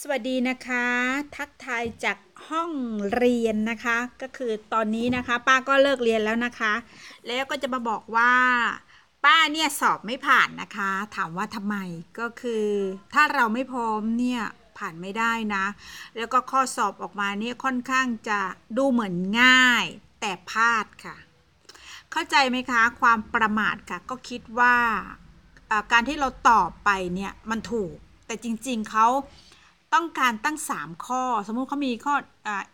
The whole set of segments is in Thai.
สวัสดีนะคะ ทักทายจากห้องเรียนนะคะ ก็คือตอนนี้นะคะ ป้าก็เลิกเรียนแล้วนะคะ แล้วก็จะมาบอกว่าป้าเนี่ยสอบไม่ผ่านนะคะ ถามว่าทำไมก็คือ ถ้าเราไม่พร้อมเนี่ยผ่านไม่ได้นะ แล้วก็ข้อสอบออกมาเนี่ยค่อนข้างจะดูเหมือนง่าย แต่พลาดค่ะ เข้าใจไหมคะความประมาทค่ะ ก็คิดว่าการที่เราตอบไปเนี่ยมันถูกแต่จริง ๆเขาต้องการตั้ง 3 ข้อสมมุติเขามีข้อ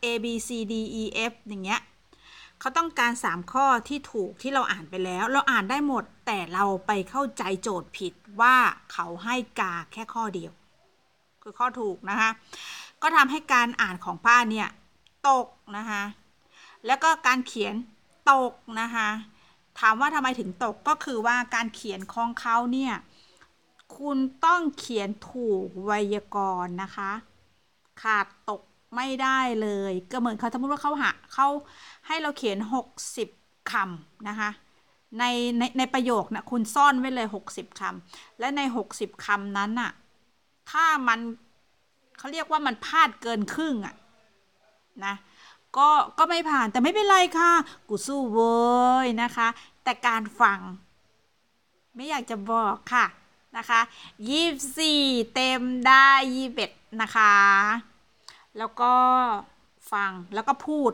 A B C D E F อย่างเงี้ยเขาต้องการ 3 ข้อที่ถูกที่เราอ่านไปแล้ว เราอ่านได้หมดแต่เราไปเข้าใจโจทย์ผิดว่าเขาให้กาแค่ข้อเดียวคือข้อถูกนะคะก็ทำให้การอ่านของป้าเนี่ยตกนะคะแล้วก็การเขียนตกนะคะถามว่าทำไมถึงตกก็คือว่าการเขียนของเขาเนี่ยคุณต้องเขียนถูกไวยากรณ์นะคะ ขาดตกไม่ได้เลย ก็เหมือนเขาสมมติว่าเขาหาเขาให้เราเขียน 60คำนะคะ ในในในประโยคนะคุณซ่อนไว้เลย 60คำ และใน 60คำนั้นน่ะถ้ามันเขาเรียกว่ามันพลาดเกินครึ่งอ่ะนะก็ก็ไม่ผ่านแต่ไม่เป็นไรค่ะ กูสู้เว้ยนะคะ แต่การฟังไม่อยากจะบอกค่ะนะคะยี่สี่เต็มได้ยี่เอ็ดนะคะ แล้วก็ฟังแล้วก็พูด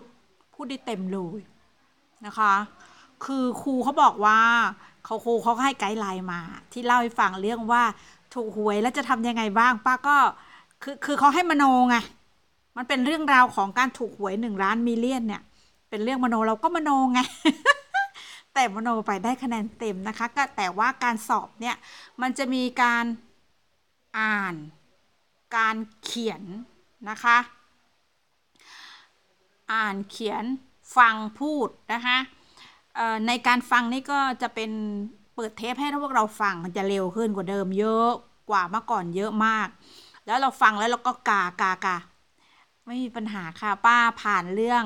พูดได้เต็มเลยนะคะ คือครูเขาบอกว่าเขาครูเขาให้ไกด์ไลน์มา ที่เล่าให้ฟังเรื่องว่าถูกหวยแล้วจะทำยังไงบ้างป้าก็คือคือเขาให้มโนไง มันเป็นเรื่องราวของการถูกหวยหนึ่งล้านมิเลียนเนี่ย เป็นเรื่องมโนเราก็มโนไงแต่มโนไปได้คะแนนเต็มนะคะก็แต่ว่าการสอบเนี่ยมันจะมีการอ่าน การเขียนนะคะ อ่านเขียนฟังพูดนะคะในการฟังนี่ก็จะเป็นเปิดเทปให้พวกเราฟังมันจะเร็วขึ้นกว่าเดิมเยอะกว่าเมื่อก่อนเยอะมาก แล้วเราฟังแล้วเราก็กากากาไม่มีปัญหาค่ะป้าผ่านเรื่อง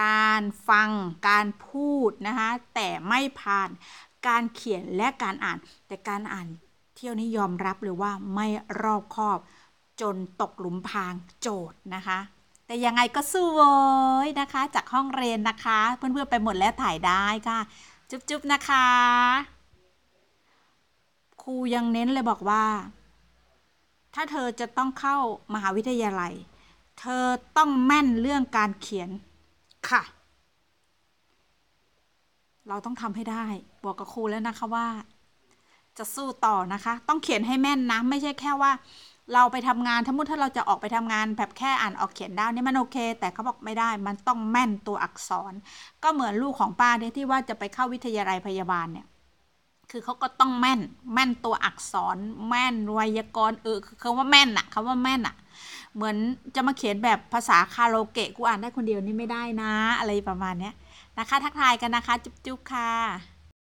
การฟังการพูดนะคะแต่ไม่ผ่านการเขียนและการอ่านแต่การอ่านเที่ยวนี้ยอมรับเลยว่าไม่รอบคอบจนตกหลุมพรางโจทย์นะคะ แต่ยังไงก็สวยนะคะจากห้องเรียนนะคะ เพื่อนๆไปหมดแล้วถ่ายได้ค่ะ จุ๊บๆนะคะครูยังเน้นเลยบอกว่า ถ้าเธอจะต้องเข้ามหาวิทยาลัย เธอต้องแม่นเรื่องการเขียนค่ะเราต้องทำให้ได้บอกกับครูแล้วนะคะว่า จะสู้ต่อนะคะ ต้องเขียนให้แม่นนะไม่ใช่แค่ว่า เราไปทำงานทั้งหมดถ้าเราจะออกไปทำงานแบบแค่อ่านออกเขียนได้นี่มันโอเคแต่เขาบอกไม่ได้ มันต้องแม่นตัวอักษร ก็เหมือนลูกของป้าเนี่ยที่ว่าจะไปเข้าวิทยาลัยพยาบาลเนี่ยคือเขาก็ต้องแม่น แม่นตัวอักษร แม่นไวยากรณ์ เออ คือคำว่าแม่นอะคำว่าแม่นอะเหมือนจะมาเขียนแบบภาษาคาโรเกะกูอ่านได้คนเดียวนี่ไม่ได้นะ อะไรประมาณเนี้ยนะคะทักทายกันนะคะ จุ๊บจุ๊บค่ะ